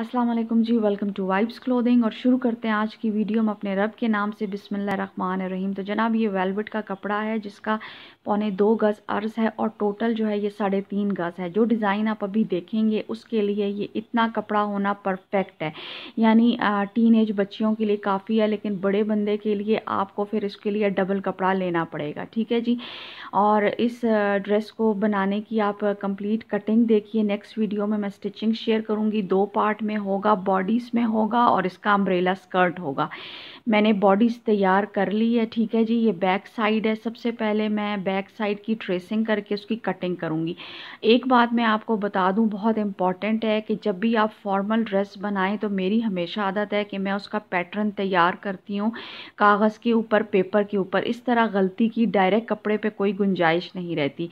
Aslam ji welcome to Vibes clothing और शुरू करते हैं आज की वीडियो हम अपने रब के नाम से बिसमान रहीम तो जनाब ये वेलवेट का कपड़ा है जिसका पौने दो गज़ अर्ज़ है और टोटल जो है ये साढ़े तीन गज़ है जो डिज़ाइन आप अभी देखेंगे उसके लिए ये इतना कपड़ा होना परफेक्ट है यानी टीन एज बच्चियों के लिए काफ़ी है लेकिन बड़े बंदे के लिए आपको फिर इसके लिए डबल कपड़ा लेना पड़ेगा ठीक है जी और इस ड्रेस को बनाने की आप कंप्लीट कटिंग देखिए नेक्स्ट वीडियो में मैं स्टिचिंग शेयर करूँगी दो पार्ट में होगा बॉडीज़ में होगा और इसका अम्ब्रेला स्कर्ट होगा मैंने बॉडीज़ तैयार कर ली है ठीक है जी ये बैक साइड है सबसे पहले मैं बैक साइड की ट्रेसिंग करके उसकी कटिंग करूँगी एक बात मैं आपको बता दूँ बहुत इंपॉर्टेंट है कि जब भी आप फॉर्मल ड्रेस बनाएं तो मेरी हमेशा आदत है कि मैं उसका पैटर्न तैयार करती हूँ कागज़ के ऊपर पेपर के ऊपर इस तरह गलती की डायरेक्ट कपड़े पर कोई गुंजाइश नहीं रहती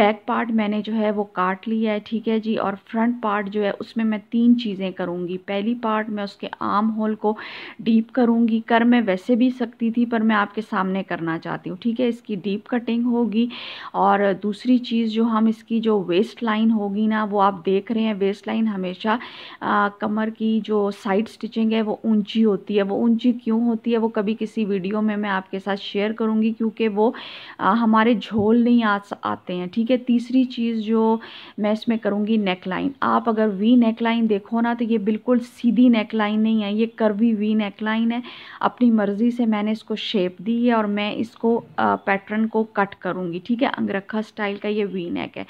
बैक पार्ट मैंने जो है वो काट लिया है ठीक है जी और फ्रंट पार्ट जो है उसमें मैं तीन चीज़ें चीज़ें करूँगी पहली पार्ट मैं उसके आम होल को डीप करूँगी कर मैं वैसे भी सकती थी पर मैं आपके सामने करना चाहती हूँ ठीक है इसकी डीप कटिंग होगी और दूसरी चीज़ जो हम इसकी जो वेस्ट लाइन होगी ना वो आप देख रहे हैं वेस्ट लाइन हमेशा आ, कमर की जो साइड स्टिचिंग है वो ऊंची होती है वो ऊंची क्यों होती है वो कभी किसी वीडियो में मैं आपके साथ शेयर करूँगी क्योंकि वो आ, हमारे झोल नहीं आ, आते हैं ठीक है तीसरी चीज़ जो मैं इसमें करूँगी नेक लाइन आप अगर वी नेक लाइन देखो ना तो ये बिल्कुल सीधी नेक लाइन नहीं है ये करवी वी नेक लाइन है अपनी मर्ज़ी से मैंने इसको शेप दी है और मैं इसको पैटर्न को कट करूँगी ठीक है अंगरखा स्टाइल का ये वी नेक है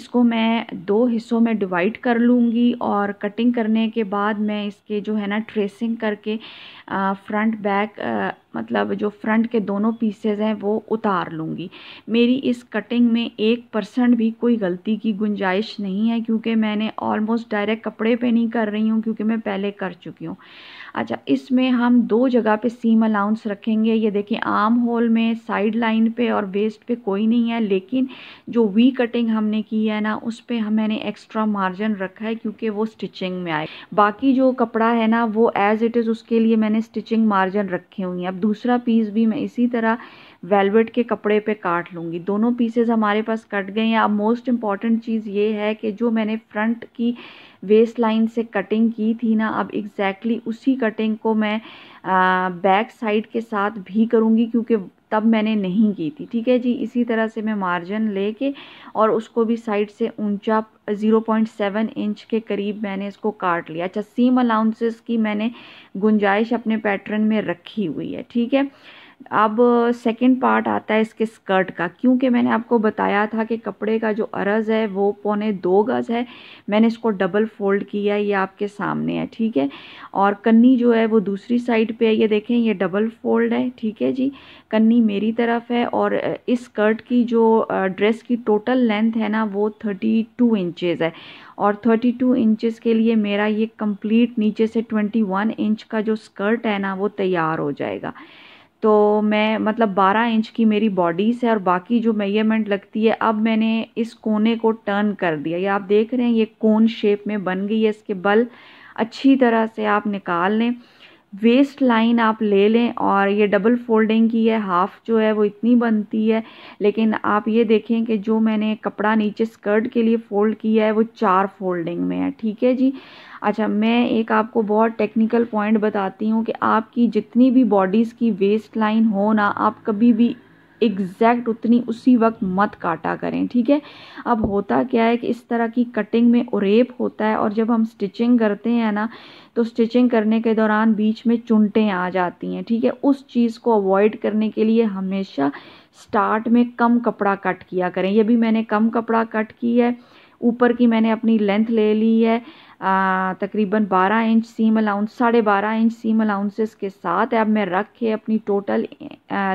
इसको मैं दो हिस्सों में डिवाइड कर लूँगी और कटिंग करने के बाद मैं इसके जो है ना ट्रेसिंग करके फ्रंट बैक मतलब जो फ्रंट के दोनों पीसेज हैं वो उतार लूँगी मेरी इस कटिंग में एक परसेंट भी कोई गलती की गुंजाइश नहीं है क्योंकि मैंने ऑलमोस्ट डायरेक्ट कपड़े पे नहीं कर कर रही हूँ क्योंकि मैं पहले कर चुकी हूँ अच्छा इसमें हम दो जगह पे सीम अलाउंस रखेंगे ये देखिए आम होल में साइड लाइन पे और वेस्ट पे कोई नहीं है लेकिन जो वी कटिंग हमने की है ना उस पर मैंने एक्स्ट्रा मार्जिन रखा है क्योंकि वो स्टिचिंग में आए बाकी जो कपड़ा है ना वो एज़ इट इज़ उसके लिए मैंने स्टिचिंग मार्जिन रखी हुई है अब दूसरा पीस भी मैं इसी तरह वेलवेट के कपड़े पे काट लूँगी दोनों पीसेज हमारे पास कट गए हैं अब मोस्ट इम्पॉर्टेंट चीज़ ये है कि जो मैंने फ्रंट की वेस्ट लाइन से कटिंग की थी ना अब एग्जैक्टली exactly उसी कटिंग को मैं बैक साइड के साथ भी करूँगी क्योंकि तब मैंने नहीं की थी ठीक है जी इसी तरह से मैं मार्जिन लेके और उसको भी साइड से ऊंचा 0.7 इंच के करीब मैंने इसको काट लिया अच्छा सीम अलाउंसेस की मैंने गुंजाइश अपने पैटर्न में रखी हुई है ठीक है अब सेकंड पार्ट आता है इसके स्कर्ट का क्योंकि मैंने आपको बताया था कि कपड़े का जो अरज़ है वो पौने दो गज़ है मैंने इसको डबल फोल्ड किया है ये आपके सामने है ठीक है और कन्नी जो है वो दूसरी साइड पे है ये देखें ये डबल फोल्ड है ठीक है जी कन्नी मेरी तरफ है और इस स्कर्ट की जो ड्रेस की टोटल लेंथ है ना वो थर्टी टू इंचज़ है और 32 टू के लिए मेरा ये कंप्लीट नीचे से 21 इंच का जो स्कर्ट है ना वो तैयार हो जाएगा तो मैं मतलब 12 इंच की मेरी बॉडीज़ है और बाकी जो मेजरमेंट लगती है अब मैंने इस कोने को टर्न कर दिया ये आप देख रहे हैं ये कोन शेप में बन गई है इसके बल अच्छी तरह से आप निकाल लें वेस्ट लाइन आप ले लें और ये डबल फोल्डिंग की है हाफ़ जो है वो इतनी बनती है लेकिन आप ये देखें कि जो मैंने कपड़ा नीचे स्कर्ट के लिए फ़ोल्ड किया है वो चार फोल्डिंग में है ठीक है जी अच्छा मैं एक आपको बहुत टेक्निकल पॉइंट बताती हूँ कि आपकी जितनी भी बॉडीज़ की वेस्ट लाइन हो ना आप कभी भी एग्जैक्ट उतनी उसी वक्त मत काटा करें ठीक है अब होता क्या है कि इस तरह की कटिंग में उरेप होता है और जब हम स्टिचिंग करते हैं ना तो स्टिचिंग करने के दौरान बीच में चुनटें आ जाती हैं ठीक है उस चीज़ को अवॉइड करने के लिए हमेशा स्टार्ट में कम कपड़ा कट किया करें ये भी मैंने कम कपड़ा कट की है ऊपर की मैंने अपनी लेंथ ले ली है तकरीबन 12 इंच सीम अलाउंस साढ़े बारह इंच सीम अलाउंसेस के साथ अब मैं रख के अपनी टोटल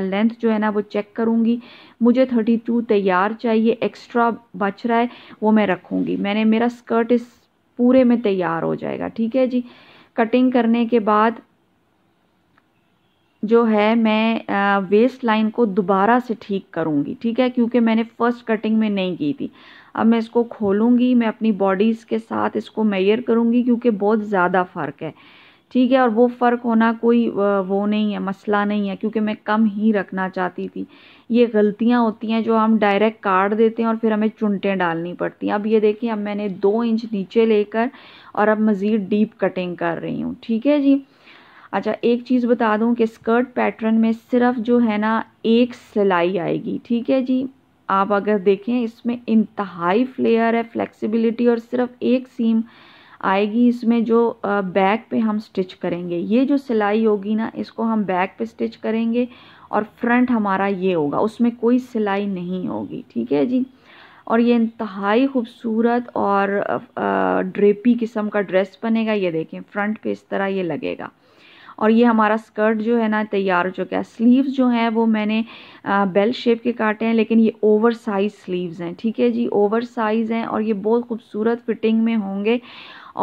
लेंथ जो है ना वो चेक करूँगी मुझे 32 तैयार चाहिए एक्स्ट्रा बच रहा है वो मैं रखूँगी मैंने मेरा स्कर्ट इस पूरे में तैयार हो जाएगा ठीक है जी कटिंग करने के बाद जो है मैं वेस्ट लाइन को दोबारा से ठीक करूँगी ठीक है क्योंकि मैंने फ़र्स्ट कटिंग में नहीं की थी अब मैं इसको खोलूँगी मैं अपनी बॉडीज़ के साथ इसको मेयर करूँगी क्योंकि बहुत ज़्यादा फ़र्क है ठीक है और वो फ़र्क होना कोई वो नहीं है मसला नहीं है क्योंकि मैं कम ही रखना चाहती थी ये गलतियाँ होती हैं जो हम डायरेक्ट काट देते हैं और फिर हमें चुनटें डालनी पड़ती हैं अब ये देखिए अब मैंने दो इंच नीचे लेकर और अब मज़ीद डीप कटिंग कर रही हूँ ठीक है जी अच्छा एक चीज़ बता दूं कि स्कर्ट पैटर्न में सिर्फ जो है ना एक सिलाई आएगी ठीक है जी आप अगर देखें इसमें इंतहाई फ्लेयर है फ्लेक्सिबिलिटी और सिर्फ एक सीम आएगी इसमें जो बैक पे हम स्टिच करेंगे ये जो सिलाई होगी ना इसको हम बैक पे स्टिच करेंगे और फ्रंट हमारा ये होगा उसमें कोई सिलाई नहीं होगी ठीक है जी और ये इंतहाई खूबसूरत और ड्रेपी किस्म का ड्रेस बनेगा ये देखें फ्रंट पे इस तरह ये लगेगा और ये हमारा स्कर्ट जो है ना तैयार हो चुका है स्लीव्स जो हैं वो मैंने बेल शेप के काटे हैं लेकिन ये ओवर साइज़ स्लीव्स हैं ठीक है जी ओवर साइज़ हैं और ये बहुत खूबसूरत फिटिंग में होंगे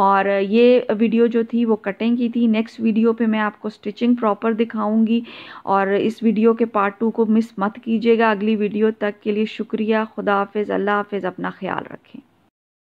और ये वीडियो जो थी वो कटिंग की थी नेक्स्ट वीडियो पे मैं आपको स्टिचिंग प्रॉपर दिखाऊंगी और इस वीडियो के पार्ट टू को मिस मत कीजिएगा अगली वीडियो तक के लिए शुक्रिया खुदा हाफिज़ अल्लाह हाफिज़ अपना ख्याल रखें